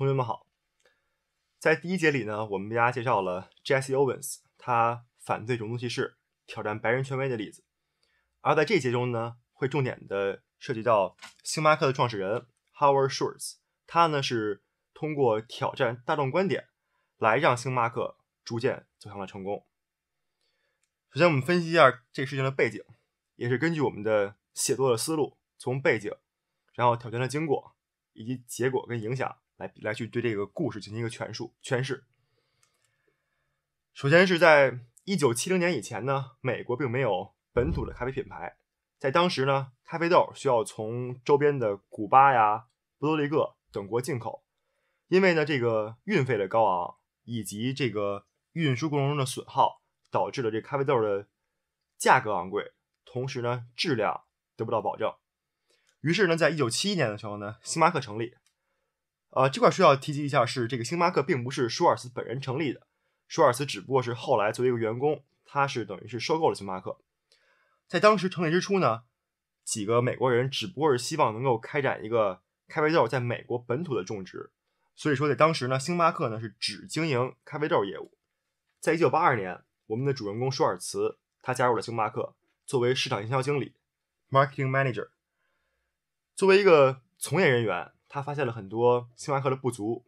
同学们好，在第一节里呢，我们为大家介绍了 Jesse Owens，他反对种族歧视、挑战白人权威的例子。而在这节中呢，会重点的涉及到星巴克的创始人 Howard Schultz，他呢是通过挑战大众观点，来让星巴克逐渐走向了成功。首先，我们分析一下这个事情的背景，也是根据我们的写作的思路，从背景，然后挑战的经过，以及结果跟影响。来来去对这个故事进行一个诠述诠释。首先是在一九七零年以前呢，美国并没有本土的咖啡品牌，在当时呢，咖啡豆需要从周边的古巴呀、波多黎各等国进口，因为呢这个运费的高昂以及这个运输过程中的损耗，导致了这咖啡豆的价格昂贵，同时呢质量得不到保证。于是呢，在一九七一年的时候呢，星巴克成立。呃，这块需要提及一下，是这个星巴克并不是舒尔茨本人成立的，舒尔茨只不过是后来作为一个员工，他是等于是收购了星巴克。在当时成立之初呢，几个美国人只不过是希望能够开展一个咖啡豆在美国本土的种植，所以说在当时呢，星巴克呢是只经营咖啡豆业务。在一九八二年，我们的主人公舒尔茨他加入了星巴克，作为市场营销经理 （marketing manager），作为一个从业人员。他发现了很多星巴克的不足，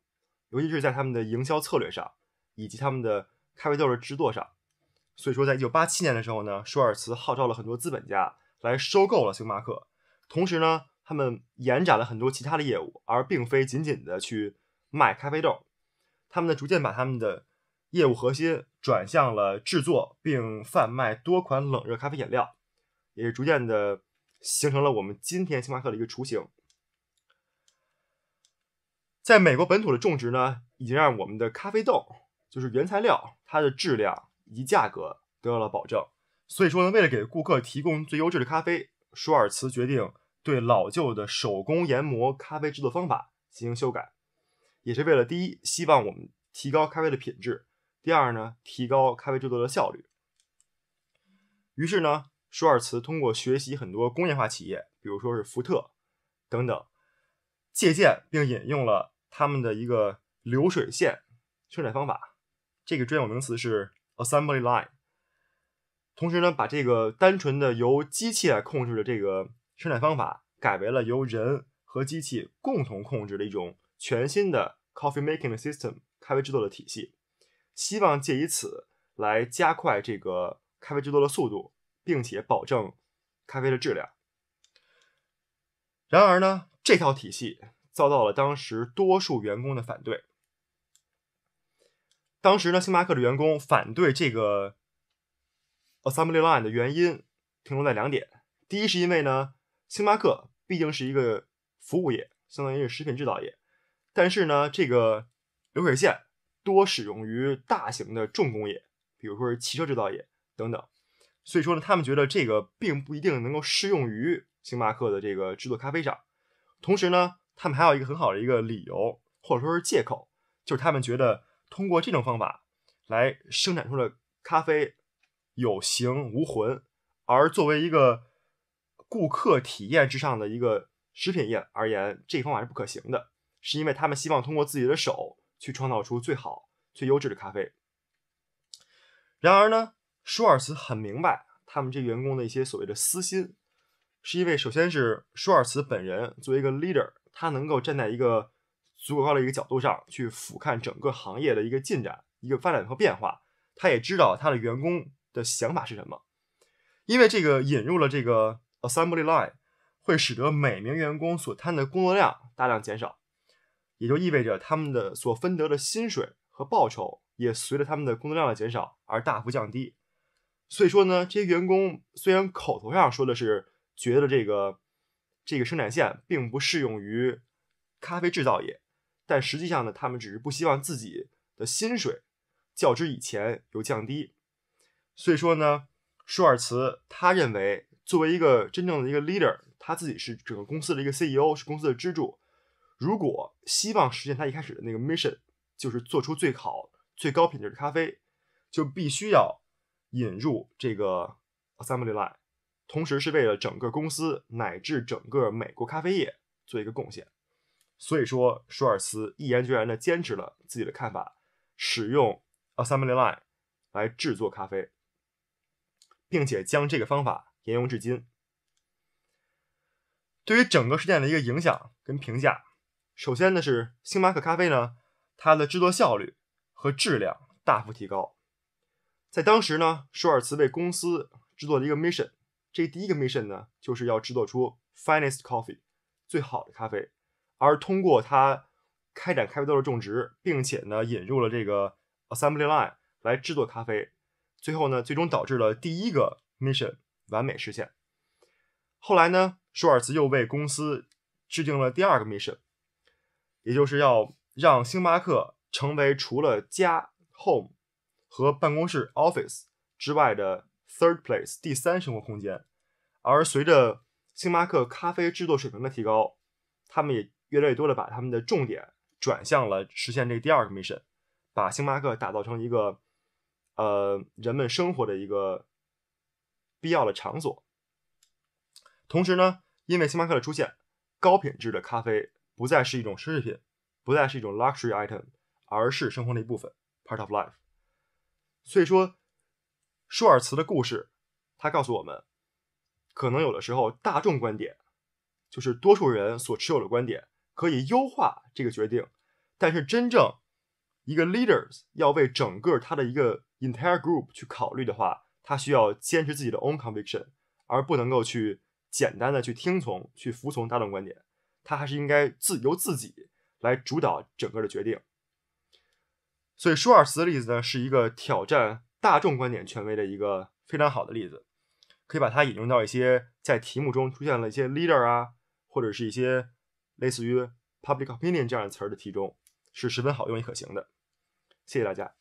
尤其是在他们的营销策略上，以及他们的咖啡豆的制作上。所以说，在一九八七年的时候呢，舒尔茨号召了很多资本家来收购了星巴克。同时呢，他们延展了很多其他的业务，而并非仅仅的去卖咖啡豆。他们呢，逐渐把他们的业务核心转向了制作并贩卖多款冷热咖啡饮料，也逐渐的形成了我们今天星巴克的一个雏形。在美国本土的种植呢，已经让我们的咖啡豆，就是原材料，它的质量以及价格得到了保证。所以说呢，为了给顾客提供最优质的咖啡，舒尔茨决定对老旧的手工研磨咖啡制作方法进行修改，也是为了第一，希望我们提高咖啡的品质；第二呢，提高咖啡制作的效率。于是呢，舒尔茨通过学习很多工业化企业，比如说是福特等等，借鉴并引用了。他们的一个流水线生产方法，这个专有名词是 assembly line。同时呢，把这个单纯的由机器来控制的这个生产方法，改为了由人和机器共同控制的一种全新的 coffee making system（ 咖啡制作的体系），希望借以此来加快这个咖啡制作的速度，并且保证咖啡的质量。然而呢，这套体系。遭到了当时多数员工的反对。当时呢，星巴克的员工反对这个 assembly line 的原因，停留在两点：第一，是因为呢，星巴克毕竟是一个服务业，相当于是食品制造业；但是呢，这个流水线多使用于大型的重工业，比如说是汽车制造业等等。所以说呢，他们觉得这个并不一定能够适用于星巴克的这个制作咖啡上。同时呢，他们还有一个很好的一个理由，或者说是借口，就是他们觉得通过这种方法来生产出的咖啡有形无魂。而作为一个顾客体验之上的一个食品业而言，这方法是不可行的，是因为他们希望通过自己的手去创造出最好、最优质的咖啡。然而呢，舒尔茨很明白他们这员工的一些所谓的私心，是因为首先是舒尔茨本人作为一个 leader。他能够站在一个足够高的一个角度上去俯瞰整个行业的一个进展、一个发展和变化。他也知道他的员工的想法是什么，因为这个引入了这个 assembly line，会使得每名员工所摊的工作量大量减少，也就意味着他们的所分得的薪水和报酬也随着他们的工作量的减少而大幅降低。所以说呢，这些员工虽然口头上说的是觉得这个。这个生产线并不适用于咖啡制造业，但实际上呢，他们只是不希望自己的薪水较之以前有降低。所以说呢，舒尔茨他认为，作为一个真正的一个 leader，他自己是整个公司的一个 CEO，是公司的支柱。如果希望实现他一开始的那个 mission，就是做出最好、最高品质的咖啡，就必须要引入这个 assembly line。同时是为了整个公司乃至整个美国咖啡业做一个贡献，所以说舒尔茨毅然决然的坚持了自己的看法，使用 Assembly Line 来制作咖啡，并且将这个方法沿用至今。对于整个事件的一个影响跟评价，首先呢是星巴克咖啡呢它的制作效率和质量大幅提高，在当时呢，舒尔茨为公司制作了一个 mission。这第一个 mission 呢，就是要制作出 finest coffee，最好的咖啡，而通过他开展咖啡豆的种植，并且呢引入了这个 assembly line 来制作咖啡，最后呢最终导致了第一个 mission 完美实现。后来呢，舒尔茨又为公司制定了第二个 mission，也就是要让星巴克成为除了家 home 和办公室 office 之外的。Third place，第三生活空间。而随着星巴克咖啡制作水平的提高，他们也越来越多的把他们的重点转向了实现这第二个 mission，把星巴克打造成一个呃人们生活的一个必要的场所。同时呢，因为星巴克的出现，高品质的咖啡不再是一种奢侈品，不再是一种 luxury item，而是生活的一部分，part of life。所以说。舒尔茨的故事，他告诉我们，可能有的时候大众观点，就是多数人所持有的观点，可以优化这个决定。但是真正一个 leaders 要为整个他的一个 entire group 去考虑的话，他需要坚持自己的 own conviction，而不能够去简单的去听从、去服从大众观点。他还是应该自由自己来主导整个的决定。所以舒尔茨的例子呢，是一个挑战。大众观点权威的一个非常好的例子，可以把它引用到一些在题目中出现了一些 leader 啊，或者是一些类似于 public opinion 这样的词儿的题中，是十分好用也可行的。谢谢大家。